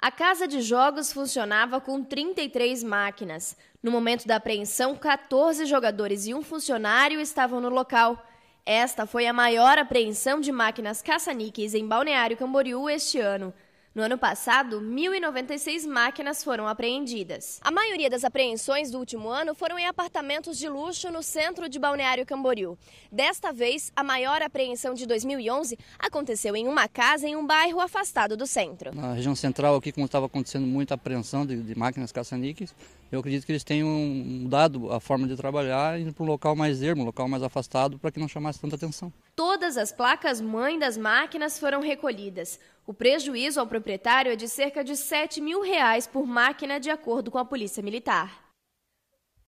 A casa de jogos funcionava com 33 máquinas. No momento da apreensão, 14 jogadores e um funcionário estavam no local. Esta foi a maior apreensão de máquinas caça-níqueis em Balneário Camboriú este ano. No ano passado, 1.096 máquinas foram apreendidas. A maioria das apreensões do último ano foram em apartamentos de luxo no centro de Balneário Camboriú. Desta vez, a maior apreensão de 2011 aconteceu em uma casa em um bairro afastado do centro. Na região central aqui, como estava acontecendo muita apreensão de, de máquinas caça-níqueis, eu acredito que eles tenham mudado a forma de trabalhar e para um local mais ermo, um local mais afastado, para que não chamasse tanta atenção. Todas as placas mãe das máquinas foram recolhidas. O prejuízo ao proprietário é de cerca de 7 mil reais por máquina, de acordo com a Polícia Militar.